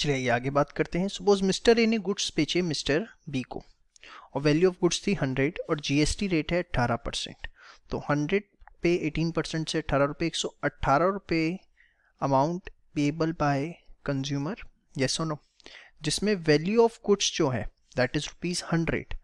चलिए आगे बात करते हैं सपोज मिस्टर ए ने गुड्स बेचे मिस्टर बी को और वैल्यू ऑफ गुड्स थी हंड्रेड और जीएसटी रेट है अट्ठारह परसेंट तो हंड्रेड पे एटीन परसेंट से अट्ठारह रुपये एक सौ अट्ठारह रुपये amount payable by consumer yes और नो जिसमें वैल्यू ऑफ गुड्स जो है that is rupees hundred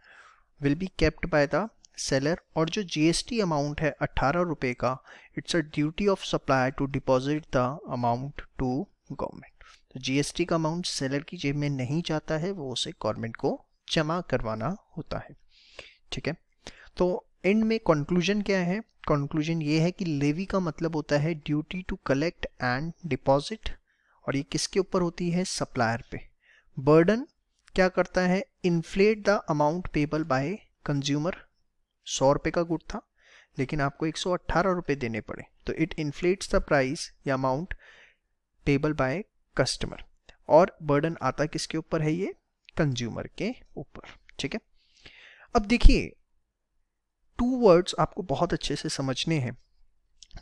will be kept by the seller और जो जीएसटी अमाउंट है अट्ठारह रुपये का it's a duty of supplier to deposit the amount to government GST का अमाउंट सेलर की जेब में नहीं जाता है वो उसे गवर्नमेंट को जमा करवाना होता है ठीक है तो एंड में कंक्लूजन क्या है कंक्लूजन ये है कि लेवी का मतलब होता है duty to collect and deposit और ये किसके ऊपर होती है सप्लायर पे बर्डन क्या करता है inflate the amount payable by consumer सौ रुपये का गुड था लेकिन आपको एक सौ देने पड़े तो इट इन्फ्लेट्स द प्राइस या अमाउंट पेबल बाय कस्टमर और बर्डन आता किसके ऊपर है ये कंज्यूमर के ऊपर ठीक है अब देखिए टू वर्ड्स आपको बहुत अच्छे से समझने हैं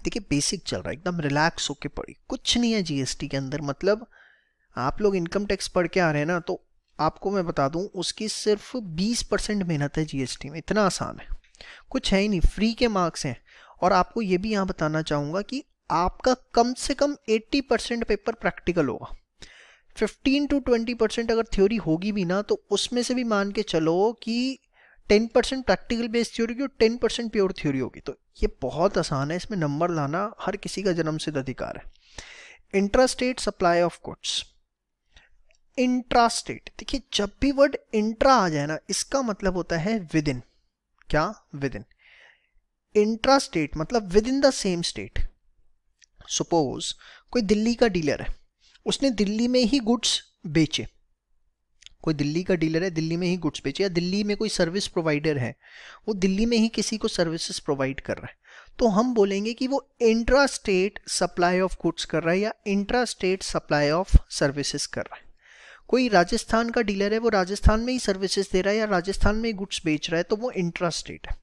देखिए बेसिक चल रहा है एकदम रिलैक्स होके पड़ी कुछ नहीं है जीएसटी के अंदर मतलब आप लोग इनकम टैक्स पढ़ के आ रहे हैं ना तो आपको मैं बता दूं उसकी सिर्फ 20 परसेंट मेहनत है जीएसटी में इतना आसान है कुछ है ही नहीं फ्री के मार्क्स हैं और आपको ये भी यहाँ बताना चाहूँगा कि आपका कम से कम 80 परसेंट पेपर प्रैक्टिकल होगा 15 टू 20 परसेंट अगर थ्योरी होगी भी ना तो उसमें से भी मान के चलो कि 10 परसेंट प्रैक्टिकल बेस्ड थ्योरी की और 10 परसेंट प्योर थ्योरी होगी तो ये बहुत आसान है इसमें नंबर लाना हर किसी का सिद्ध अधिकार है intrastate supply of goods intrastate देखिए जब भी वर्ड इंट्रा आ जाए ना इसका मतलब होता है विद इन क्या विद इन इंट्रास्टेट मतलब within the same state suppose कोई दिल्ली का डीलर है उसने दिल्ली में ही गुड्स बेचे कोई दिल्ली का डीलर है दिल्ली में ही गुड्स बेचे या दिल्ली में कोई सर्विस प्रोवाइडर है वो दिल्ली में ही किसी को सर्विसेज प्रोवाइड कर रहा है तो हम बोलेंगे कि वो intra state supply of goods कर रहा है या intra state supply of services कर रहा है कोई राजस्थान का डीलर है वो राजस्थान में ही सर्विसेज दे रहा है या राजस्थान में गुड्स बेच रहा है तो वो इंट्रा स्टेट है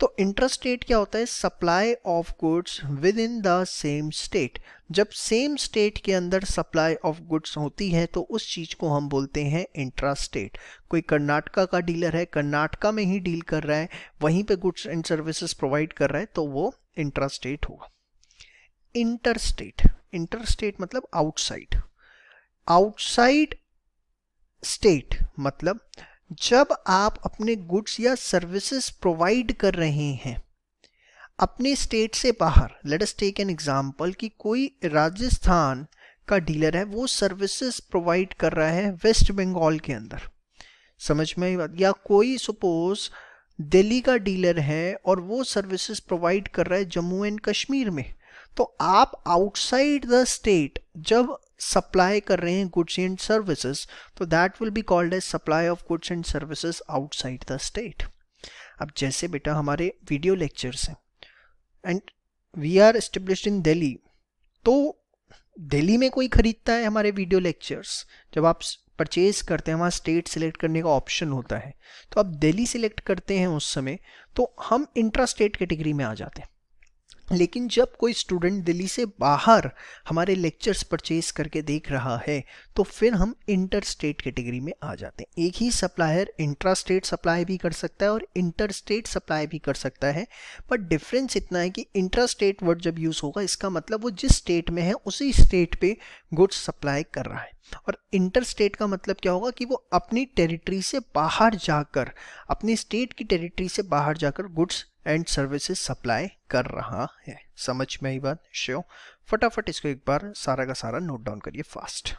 तो इंटरस्टेट क्या होता है supply of goods within the same state जब सेम स्टेट के अंदर सप्लाई ऑफ गुड्स होती है तो उस चीज़ को हम बोलते हैं इंट्रा स्टेट कोई कर्नाटका का डीलर है कर्नाटका में ही डील कर रहा है वहीं पे गुड्स एंड सर्विसेज प्रोवाइड कर रहा है तो वो इंट्रा स्टेट होगा इंटरस्टेट इंटरस्टेट मतलब आउटसाइड आउटसाइड स्टेट मतलब जब आप अपने गुड्स या सर्विसेज प्रोवाइड कर रहे हैं अपने स्टेट से बाहर लेटस टेक एन एग्जांपल कि कोई राजस्थान का डीलर है वो सर्विसेज प्रोवाइड कर रहा है वेस्ट बंगाल के अंदर समझ में या कोई सपोज दिल्ली का डीलर है और वो सर्विसेज प्रोवाइड कर रहा है जम्मू एंड कश्मीर में तो आप आउटसाइड द स्टेट जब सप्लाई कर रहे हैं गुड्स एंड सर्विसेज तो that will be called as supply of goods and services outside the state अब जैसे बेटा हमारे वीडियो लेक्चर्स हैं and we are establish in Delhi तो दिल्ली में कोई ख़रीदता है हमारे वीडियो लेक्चर्स जब आप परचेज करते हैं वहाँ स्टेट सिलेक्ट करने का ऑप्शन होता है तो आप दिल्ली सिलेक्ट करते हैं उस समय तो हम इंट्रा स्टेट कैटेगरी में आ जाते हैं लेकिन जब कोई स्टूडेंट दिल्ली से बाहर हमारे लेक्चर्स परचेज करके देख रहा है तो फिर हम इंटर स्टेट कैटेगरी में आ जाते हैं एक ही सप्लायर इंट्रा स्टेट सप्लाई भी कर सकता है और इंटर स्टेट सप्लाई भी कर सकता है पर डिफरेंस इतना है कि इंट्रा स्टेट वर्ड जब यूज़ होगा इसका मतलब वो जिस स्टेट में है उसी स्टेट पर गुड्स सप्लाई कर रहा है और इंटर स्टेट का मतलब क्या होगा कि वो अपनी टेरिटरी से बाहर जाकर अपनी स्टेट की टेरिटरी से बाहर जाकर गुड्स एंड सर्विसेज सप्लाई कर रहा है समझ में आई बात श्यो फटाफट इसको एक बार सारा का सारा नोट डाउन करिए फास्ट